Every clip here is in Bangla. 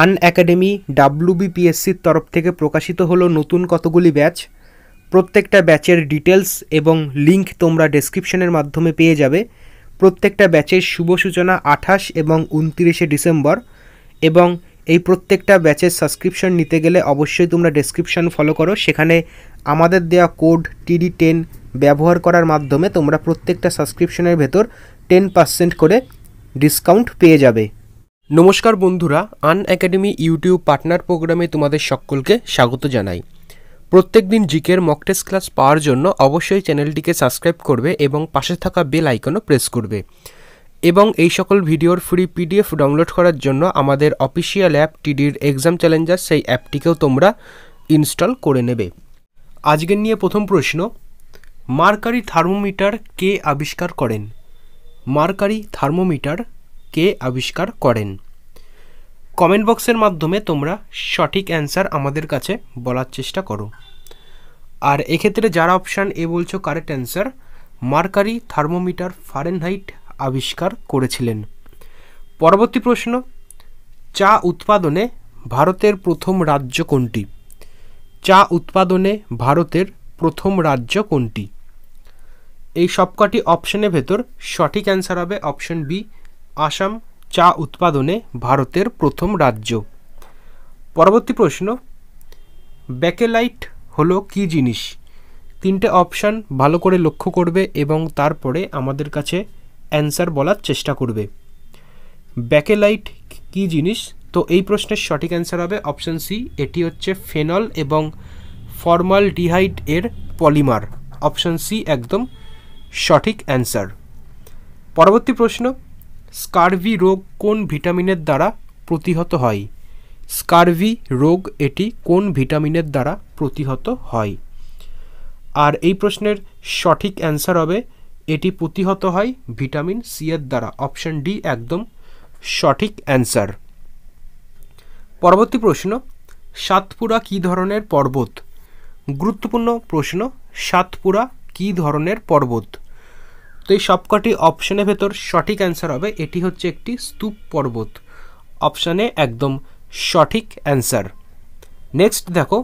আন অ্যাকাডেমি ডাব্লুবিপিএসসির তরফ থেকে প্রকাশিত হলো নতুন কতগুলি ব্যাচ প্রত্যেকটা ব্যাচের ডিটেলস এবং লিংক তোমরা ডেসক্রিপশনের মাধ্যমে পেয়ে যাবে প্রত্যেকটা ব্যাচের শুভ সূচনা আঠাশ এবং উনতিরিশে ডিসেম্বর এবং এই প্রত্যেকটা ব্যাচের সাবস্ক্রিপশন নিতে গেলে অবশ্যই তোমরা ডেসক্রিপশন ফলো করো সেখানে আমাদের দেওয়া কোড টিডি টেন ব্যবহার করার মাধ্যমে তোমরা প্রত্যেকটা সাবস্ক্রিপশনের ভেতর টেন পার্সেন্ট করে ডিসকাউন্ট পেয়ে যাবে নমস্কার বন্ধুরা আন একাডেমি ইউটিউব পার্টনার প্রোগ্রামে তোমাদের সকলকে স্বাগত জানাই প্রত্যেক দিন জিকের মক টেস্ট ক্লাস পাওয়ার জন্য অবশ্যই চ্যানেলটিকে সাবস্ক্রাইব করবে এবং পাশে থাকা বেল আইকনও প্রেস করবে এবং এই সকল ভিডিওর ফ্রি পিডিএফ ডাউনলোড করার জন্য আমাদের অফিসিয়াল অ্যাপ টিডির এক্সাম চ্যালেঞ্জার সেই অ্যাপটিকেও তোমরা ইনস্টল করে নেবে আজকের নিয়ে প্রথম প্রশ্ন মার্কারি থার্মোমিটার কে আবিষ্কার করেন মার্কারি থার্মোমিটার কে আবিষ্কার করেন কমেন্ট বক্সের মাধ্যমে তোমরা সঠিক অ্যান্সার আমাদের কাছে বলার চেষ্টা করো আর এক্ষেত্রে যারা অপশান এ বলছো correct answer mercury thermometer Fahrenheit আবিষ্কার করেছিলেন পরবর্তী প্রশ্ন চা উৎপাদনে ভারতের প্রথম রাজ্য কোনটি চা উৎপাদনে ভারতের প্রথম রাজ্য কোনটি এই সবকটি অপশনের ভেতর সঠিক অ্যান্সার হবে অপশন বি আসাম চা উৎপাদনে ভারতের প্রথম রাজ্য পরবর্তী প্রশ্ন ব্যাকেলাইট হলো কি জিনিস তিনটে অপশান ভালো করে লক্ষ্য করবে এবং তারপরে আমাদের কাছে অ্যান্সার বলার চেষ্টা করবে ব্যাকেলাইট কি জিনিস তো এই প্রশ্নের সঠিক অ্যান্সার হবে অপশান সি এটি হচ্ছে ফেনল এবং ফর্মাল ডিহাইড এর পলিমার অপশান সি একদম সঠিক অ্যান্সার পরবর্তী প্রশ্ন স্কারভি রোগ কোন ভিটামিনের দ্বারা প্রতিহত হয় স্কারভি রোগ এটি কোন ভিটামিনের দ্বারা প্রতিহত হয় আর এই প্রশ্নের সঠিক অ্যান্সার হবে এটি প্রতিহত হয় ভিটামিন সি এর দ্বারা অপশন ডি একদম সঠিক অ্যান্সার পরবর্তী প্রশ্ন সাতপুরা কী ধরনের পর্বত গুরুত্বপূর্ণ প্রশ্ন সাতপুরা কী ধরনের পর্বত তো এই সবকটি অপশনের ভেতর সঠিক অ্যান্সার হবে এটি হচ্ছে একটি স্তূপ পর্বত অপশানে একদম সঠিক অ্যান্সার নেক্সট দেখো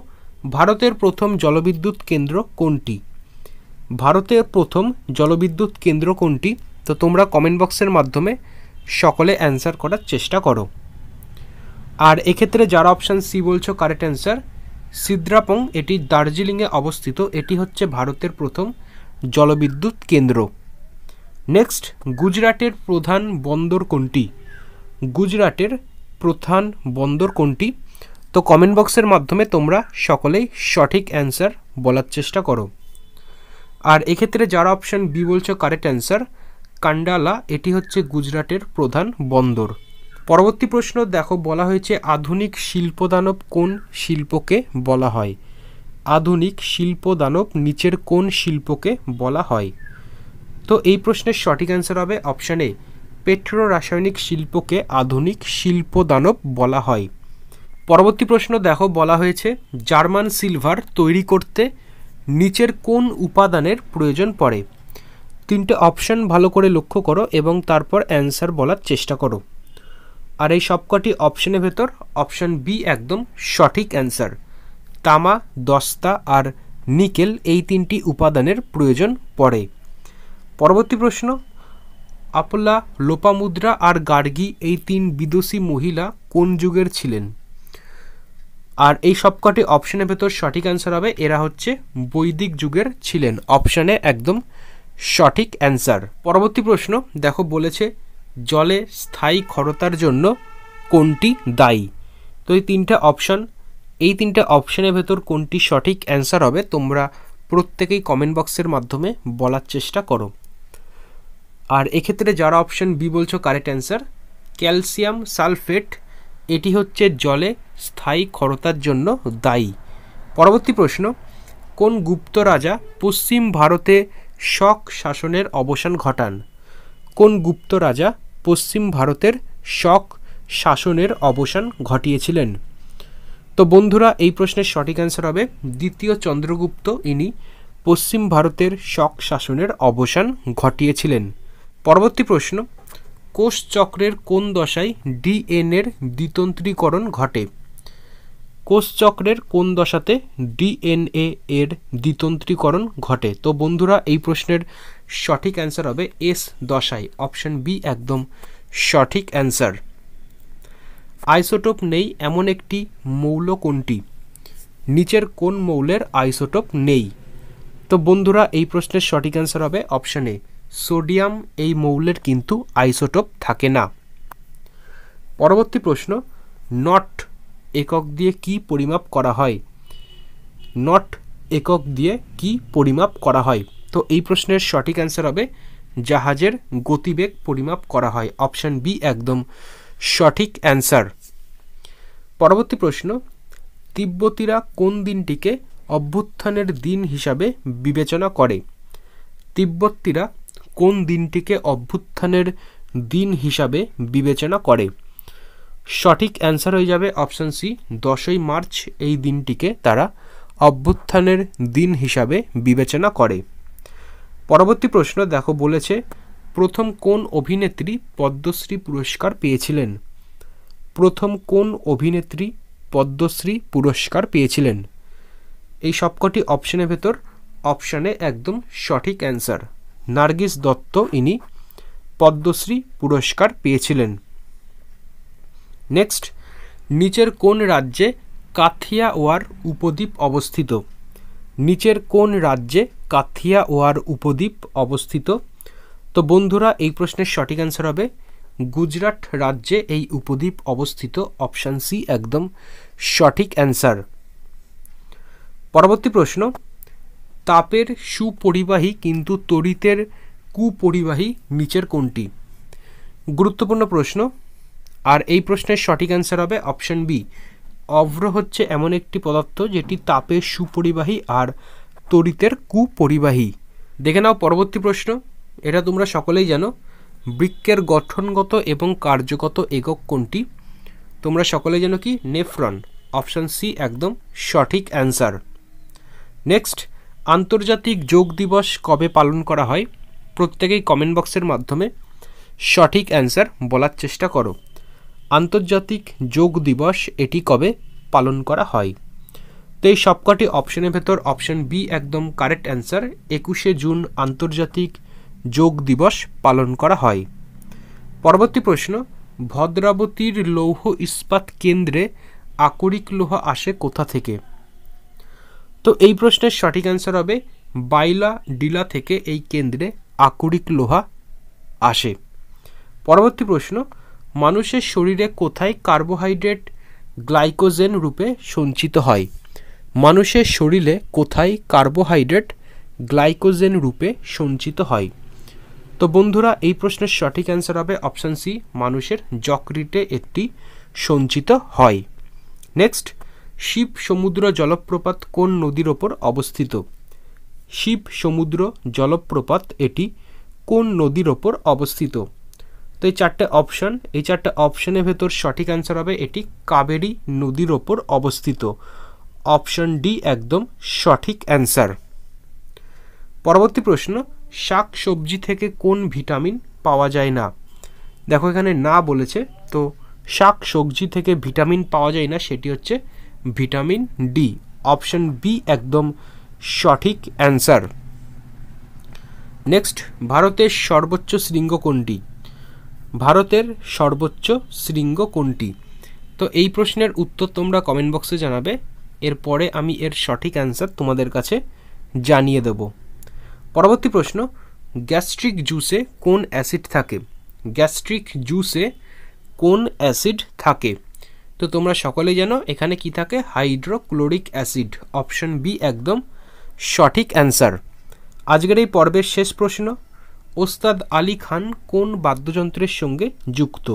ভারতের প্রথম জলবিদ্যুৎ কেন্দ্র কোনটি ভারতের প্রথম জলবিদ্যুৎ কেন্দ্র কোনটি তো তোমরা কমেন্ট বক্সের মাধ্যমে সকলে অ্যান্সার করার চেষ্টা করো আর এক্ষেত্রে যারা অপশান সি বলছো কারেক্ট অ্যান্সার সিদ্রাপং এটি দার্জিলিংয়ে অবস্থিত এটি হচ্ছে ভারতের প্রথম জলবিদ্যুৎ কেন্দ্র নেক্সট গুজরাটের প্রধান বন্দর কোনটি গুজরাটের প্রধান বন্দর কোনটি তো কমেন্ট বক্সের মাধ্যমে তোমরা সকলেই সঠিক অ্যান্সার বলার চেষ্টা করো আর এক্ষেত্রে যারা অপশান বি বলছো কারেক্ট অ্যান্সার কান্ডালা এটি হচ্ছে গুজরাটের প্রধান বন্দর পরবর্তী প্রশ্ন দেখো বলা হয়েছে আধুনিক শিল্পদানব কোন শিল্পকে বলা হয় আধুনিক শিল্পদানব নিচের কোন শিল্পকে বলা হয় তো এই প্রশ্নের সঠিক অ্যান্সার হবে অপশান এ পেট্রো রাসায়নিক শিল্পকে আধুনিক শিল্পদানব বলা হয় পরবর্তী প্রশ্ন দেখো বলা হয়েছে জার্মান সিলভার তৈরি করতে নিচের কোন উপাদানের প্রয়োজন পড়ে তিনটে অপশান ভালো করে লক্ষ্য করো এবং তারপর অ্যান্সার বলার চেষ্টা করো আর এই সবকটি অপশানের ভেতর অপশান বি একদম সঠিক অ্যান্সার তামা দস্তা আর নিকেল এই তিনটি উপাদানের প্রয়োজন পড়ে পরবর্তী প্রশ্ন আপলা লোপামুদ্রা আর গার্গী এই তিন বিদেশী মহিলা কোন যুগের ছিলেন আর এই সবকটি অপশানের ভেতর সঠিক অ্যান্সার হবে এরা হচ্ছে বৈদিক যুগের ছিলেন অপশানে একদম সঠিক অ্যান্সার পরবর্তী প্রশ্ন দেখো বলেছে জলে স্থায়ী খরতার জন্য কোনটি দায়ী তো এই তিনটা অপশান এই তিনটা অপশানের ভেতর কোনটি সঠিক অ্যান্সার হবে তোমরা প্রত্যেকেই কমেন্ট বক্সের মাধ্যমে বলার চেষ্টা করো আর এক্ষেত্রে যারা অপশন বি বলছো কারেক্ট অ্যান্সার ক্যালসিয়াম সালফেট এটি হচ্ছে জলে স্থায়ী ক্ষরতার জন্য দায়ী পরবর্তী প্রশ্ন কোন গুপ্ত রাজা পশ্চিম ভারতে শক শাসনের অবসান ঘটান কোন গুপ্ত রাজা পশ্চিম ভারতের শক শাসনের অবসান ঘটিয়েছিলেন তো বন্ধুরা এই প্রশ্নের সঠিক অ্যান্সার হবে দ্বিতীয় চন্দ্রগুপ্ত ইনি পশ্চিম ভারতের শক শাসনের অবসান ঘটিয়েছিলেন পরবর্তী প্রশ্ন কোষচক্রের কোন দশায় ডিএনএর দ্বিতন্ত্রীকরণ ঘটে কোষ চক্রের কোন দশাতে ডিএনএ এর দ্বিতন্ত্রীকরণ ঘটে তো বন্ধুরা এই প্রশ্নের সঠিক অ্যান্সার হবে এস দশায় অপশন বি একদম সঠিক অ্যান্সার আইসোটোপ নেই এমন একটি মৌল কোনটি নিচের কোন মৌলের আইসোটোপ নেই তো বন্ধুরা এই প্রশ্নের সঠিক অ্যান্সার হবে অপশন এ সোডিয়াম এই মৌলের কিন্তু আইসোটোপ থাকে না পরবর্তী প্রশ্ন নট একক দিয়ে কি পরিমাপ করা হয় নট একক দিয়ে কি পরিমাপ করা হয় তো এই প্রশ্নের সঠিক অ্যান্সার হবে জাহাজের গতিবেগ পরিমাপ করা হয় অপশান বি একদম সঠিক অ্যান্সার পরবর্তী প্রশ্ন তিব্বতীরা কোন দিনটিকে অভ্যুত্থানের দিন হিসাবে বিবেচনা করে তিব্বতীরা কোন দিনটিকে অভ্যুত্থানের দিন হিসাবে বিবেচনা করে সঠিক অ্যান্সার হয়ে যাবে অপশান সি দশই মার্চ এই দিনটিকে তারা অভ্যুত্থানের দিন হিসাবে বিবেচনা করে পরবর্তী প্রশ্ন দেখো বলেছে প্রথম কোন অভিনেত্রী পদ্মশ্রী পুরস্কার পেয়েছিলেন প্রথম কোন অভিনেত্রী পদ্মশ্রী পুরস্কার পেয়েছিলেন এই সবকটি অপশনের ভেতর অপশানে একদম সঠিক অ্যান্সার নার্গিস দত্ত ইনি পদ্মশ্রী পুরস্কার পেয়েছিলেন নেক্সট নিচের কোন রাজ্যে কাথিয়াওয়ার উপদ্বীপ অবস্থিত নিচের কোন রাজ্যে কাথিয়াওয়ার উপদ্বীপ অবস্থিত তো বন্ধুরা এই প্রশ্নের সঠিক অ্যান্সার হবে গুজরাট রাজ্যে এই উপদ্বীপ অবস্থিত অপশান সি একদম সঠিক অ্যান্সার পরবর্তী প্রশ্ন তাপের সুপরিবাহী কিন্তু তড়িতের কুপরিবাহী নিচের কোনটি গুরুত্বপূর্ণ প্রশ্ন আর এই প্রশ্নের সঠিক অ্যান্সার হবে অপশন বি অভ্র হচ্ছে এমন একটি পদার্থ যেটি তাপের সুপরিবাহী আর তড়িতের কুপরিবাহী দেখে নাও পরবর্তী প্রশ্ন এটা তোমরা সকলেই জানো বৃক্ষের গঠনগত এবং কার্যগত একক কোনটি তোমরা সকলে জানো কি নেফ্রন অপশান সি একদম সঠিক অ্যান্সার নেক্সট আন্তর্জাতিক যোগ দিবস কবে পালন করা হয় প্রত্যেকেই কমেন্ট বক্সের মাধ্যমে সঠিক অ্যান্সার বলার চেষ্টা করো আন্তর্জাতিক যোগ দিবস এটি কবে পালন করা হয় তো এই সবকটি অপশনের ভেতর অপশন বি একদম কারেক্ট অ্যান্সার একুশে জুন আন্তর্জাতিক যোগ দিবস পালন করা হয় পরবর্তী প্রশ্ন ভদ্রাবতীর লৌহ ইস্পাত কেন্দ্রে আকরিক লোহা আসে কোথা থেকে তো এই প্রশ্নের সঠিক অ্যান্সার হবে বাইলা ডিলা থেকে এই কেন্দ্রে আকরিক লোহা আসে পরবর্তী প্রশ্ন মানুষের শরীরে কোথায় কার্বোহাইড্রেট গ্লাইকোজেন রূপে সঞ্চিত হয় মানুষের শরীরে কোথায় কার্বোহাইড্রেট গ্লাইকোজেন রূপে সঞ্চিত হয় তো বন্ধুরা এই প্রশ্নের সঠিক অ্যান্সার হবে অপশান সি মানুষের যকৃতে একটি সঞ্চিত হয় নেক্সট শিব সমুদ্র জলপ্রপাত কোন নদীর ওপর অবস্থিত শিব সমুদ্র জলপ্রপাত এটি কোন নদীর ওপর অবস্থিত তো এই চারটে অপশান এই চারটে অপশানের ভেতর সঠিক অ্যান্সার হবে এটি কাবেরী নদীর ওপর অবস্থিত অপশান ডি একদম সঠিক অ্যান্সার পরবর্তী প্রশ্ন শাক সবজি থেকে কোন ভিটামিন পাওয়া যায় না দেখো এখানে না বলেছে তো শাক সবজি থেকে ভিটামিন পাওয়া যায় না সেটি হচ্ছে ভিটামিন ডি অপশন বি একদম সঠিক অ্যান্সার নেক্সট ভারতের সর্বোচ্চ শৃঙ্গ কোনটি ভারতের সর্বোচ্চ শৃঙ্গ কোনটি তো এই প্রশ্নের উত্তর তোমরা কমেন্ট বক্সে জানাবে এরপরে আমি এর সঠিক অ্যান্সার তোমাদের কাছে জানিয়ে দেব পরবর্তী প্রশ্ন গ্যাস্ট্রিক জুসে কোন অ্যাসিড থাকে গ্যাস্ট্রিক জুসে কোন অ্যাসিড থাকে তো তোমরা সকলেই জানো এখানে কি থাকে হাইড্রোক্লোরিক অ্যাসিড অপশন বি একদম সঠিক অ্যান্সার আজকের এই পর্বের শেষ প্রশ্ন ওস্তাদ আলী খান কোন বাদ্যযন্ত্রের সঙ্গে যুক্ত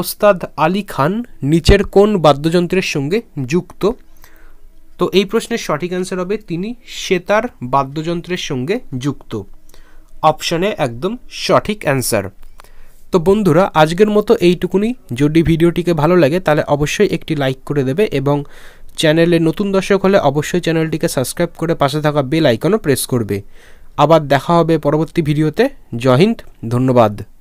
ওস্তাদ আলী খান নিচের কোন বাদ্যযন্ত্রের সঙ্গে যুক্ত তো এই প্রশ্নের সঠিক অ্যান্সার হবে তিনি শ্বেতার বাদ্যযন্ত্রের সঙ্গে যুক্ত অপশানে একদম সঠিক অ্যান্সার তো বন্ধুরা আজকের মতো এইটুকুনি যদি ভিডিওটিকে ভালো লাগে তাহলে অবশ্যই একটি লাইক করে দেবে এবং চ্যানেলে নতুন দর্শক হলে অবশ্যই চ্যানেলটিকে সাবস্ক্রাইব করে পাশে থাকা বেল আইকনও প্রেস করবে আবার দেখা হবে পরবর্তী ভিডিওতে জয় হিন্দ ধন্যবাদ